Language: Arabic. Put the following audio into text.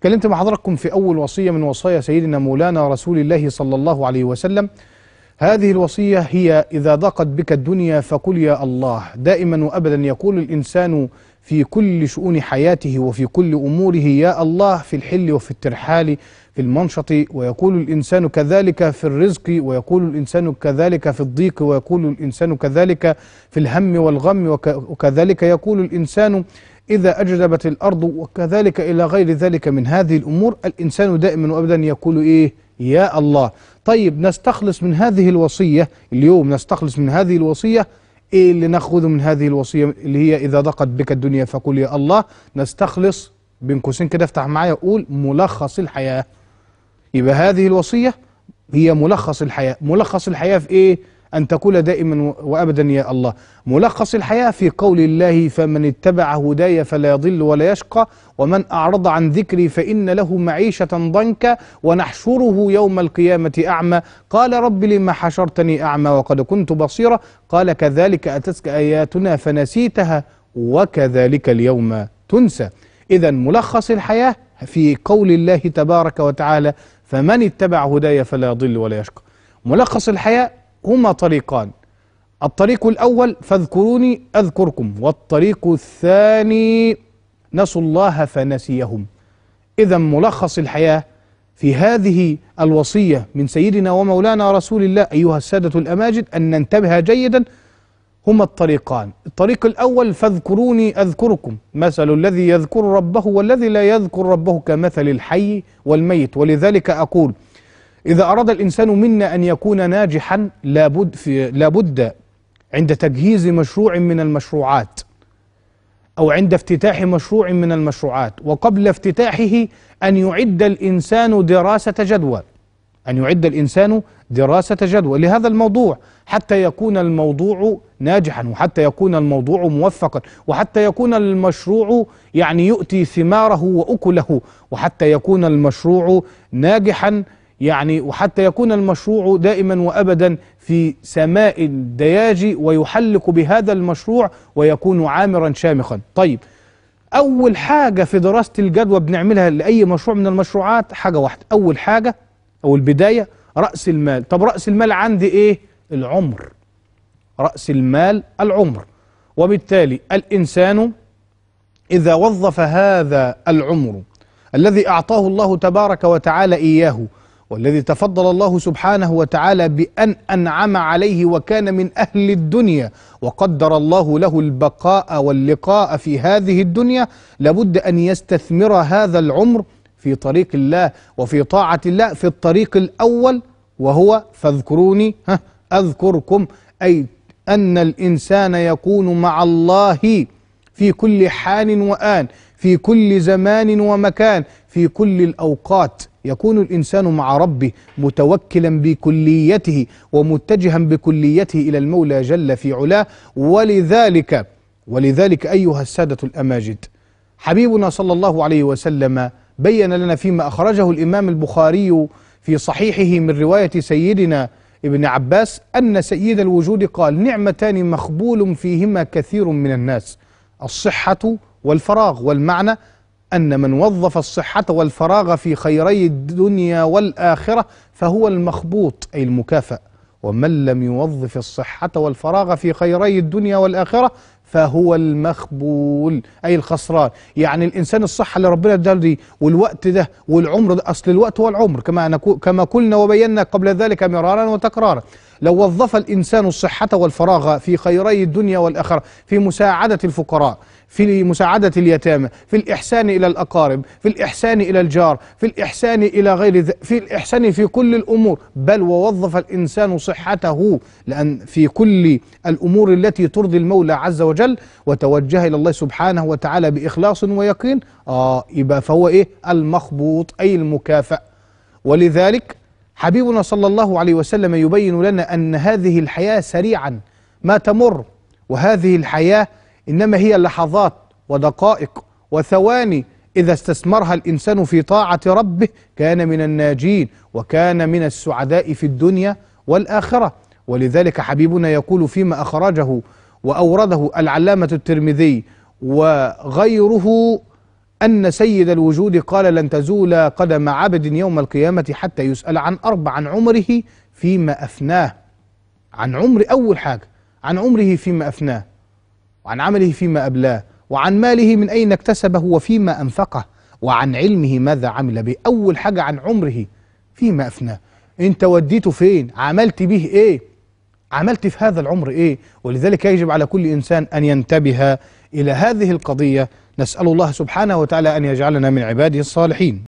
اتكلمت مع حضراتكم في أول وصية من وصايا سيدنا مولانا رسول الله صلى الله عليه وسلم هذه الوصية هي إذا ضاقت بك الدنيا فقل يا الله دائما وأبدا يقول الإنسان في كل شؤون حياته وفي كل أموره يا الله في الحل وفي الترحال في المنشط ويقول الإنسان كذلك في الرزق ويقول الإنسان كذلك في الضيق ويقول الإنسان كذلك في الهم والغم وكذلك يقول الإنسان إذا أجدبت الأرض وكذلك إلى غير ذلك من هذه الأمور الإنسان دائما وأبدا يقول إيه يا الله طيب نستخلص من هذه الوصية اليوم نستخلص من هذه الوصية إيه اللي نأخذه من هذه الوصية اللي هي إذا ضاقت بك الدنيا فقل يا الله نستخلص بين قوسين كده افتح معايا قول ملخص الحياة يبقى هذه الوصية هي ملخص الحياة ملخص الحياة في إيه أن تقول دائما وأبدا يا الله ملخص الحياة في قول الله فمن اتبع هداي فلا يضل ولا يشقى ومن أعرض عن ذكري فإن له معيشة ضنكا ونحشره يوم القيامة أعمى قال رب لما حشرتني أعمى وقد كنت بصيرا قال كذلك أتتك آياتنا فنسيتها وكذلك اليوم تنسى إذا ملخص الحياة في قول الله تبارك وتعالى فمن اتبع هداي فلا يضل ولا يشقى ملخص الحياة هما طريقان الطريق الأول فاذكروني أذكركم والطريق الثاني نسوا الله فنسيهم إذا ملخص الحياة في هذه الوصية من سيدنا ومولانا رسول الله أيها السادة الأماجد أن ننتبه جيدا هما الطريقان الطريق الأول فاذكروني أذكركم مثل الذي يذكر ربه والذي لا يذكر ربه كمثل الحي والميت ولذلك أقول إذا أراد الإنسان منا أن يكون ناجحا لابد, في لابد عند تجهيز مشروع من المشروعات أو عند افتتاح مشروع من المشروعات وقبل افتتاحه أن يعد الإنسان دراسة جدوى أن يعد الإنسان دراسة جدوى لهذا الموضوع حتى يكون الموضوع ناجحا وحتى يكون الموضوع موفقا وحتى يكون المشروع يعني يؤتي ثماره وأكله وحتى يكون المشروع ناجحا يعني وحتى يكون المشروع دائما وأبدا في سماء الدياجي ويحلق بهذا المشروع ويكون عامرا شامخا طيب أول حاجة في دراسة الجدوى بنعملها لأي مشروع من المشروعات حاجة واحدة أول حاجة أو البداية رأس المال طب رأس المال عندي إيه العمر رأس المال العمر وبالتالي الإنسان إذا وظف هذا العمر الذي أعطاه الله تبارك وتعالى إياه والذي تفضل الله سبحانه وتعالى بأن أنعم عليه وكان من أهل الدنيا وقدر الله له البقاء واللقاء في هذه الدنيا لابد أن يستثمر هذا العمر في طريق الله وفي طاعة الله في الطريق الأول وهو فاذكروني أذكركم أي أن الإنسان يكون مع الله في كل حان وآن في كل زمان ومكان في كل الأوقات يكون الإنسان مع ربه متوكلا بكليته ومتجها بكليته إلى المولى جل في علاه ولذلك ولذلك أيها السادة الأماجد حبيبنا صلى الله عليه وسلم بين لنا فيما أخرجه الإمام البخاري في صحيحه من رواية سيدنا ابن عباس أن سيد الوجود قال نعمتان مخبول فيهما كثير من الناس الصحة والفراغ والمعنى أن من وظف الصحة والفراغ في خيري الدنيا والآخرة فهو المخبوط أي المكافأ ومن لم يوظف الصحة والفراغ في خيري الدنيا والآخرة فهو المخبول أي الخسران يعني الإنسان الصحة اللي ربنا اداله دي والوقت ده والعمر ده أصل الوقت هو العمر كما, كما قلنا وبينا قبل ذلك مرارا وتكرارا لو وظف الإنسان الصحة والفراغ في خيري الدنيا والآخرة في مساعدة الفقراء في مساعدة اليتامى في الإحسان إلى الأقارب في الإحسان إلى الجار في الإحسان إلى غير في الإحسان في كل الأمور بل ووظف الإنسان صحته لأن في كل الأمور التي ترضي المولى عز وجل وتوجه إلى الله سبحانه وتعالى بإخلاص ويقين آه يبقى فهو إيه المخبوط أي المكافأ ولذلك حبيبنا صلى الله عليه وسلم يبين لنا أن هذه الحياة سريعا ما تمر وهذه الحياة إنما هي لحظات ودقائق وثواني إذا استثمرها الإنسان في طاعة ربه كان من الناجين وكان من السعداء في الدنيا والآخرة ولذلك حبيبنا يقول فيما أخرجه وأورده العلامة الترمذي وغيره أن سيد الوجود قال لن تزول قدم عبد يوم القيامة حتى يسأل عن أربع عن عمره فيما أفناه عن عمر أول حاجة عن عمره فيما أفناه وعن عمله فيما أبلاه وعن ماله من أين اكتسبه وفيما أنفقه وعن علمه ماذا عمل به أول حاجة عن عمره فيما أفناه أنت وديته فين عملت به إيه عملت في هذا العمر إيه ولذلك يجب على كل إنسان أن ينتبه إلى هذه القضية نسأل الله سبحانه وتعالى أن يجعلنا من عباده الصالحين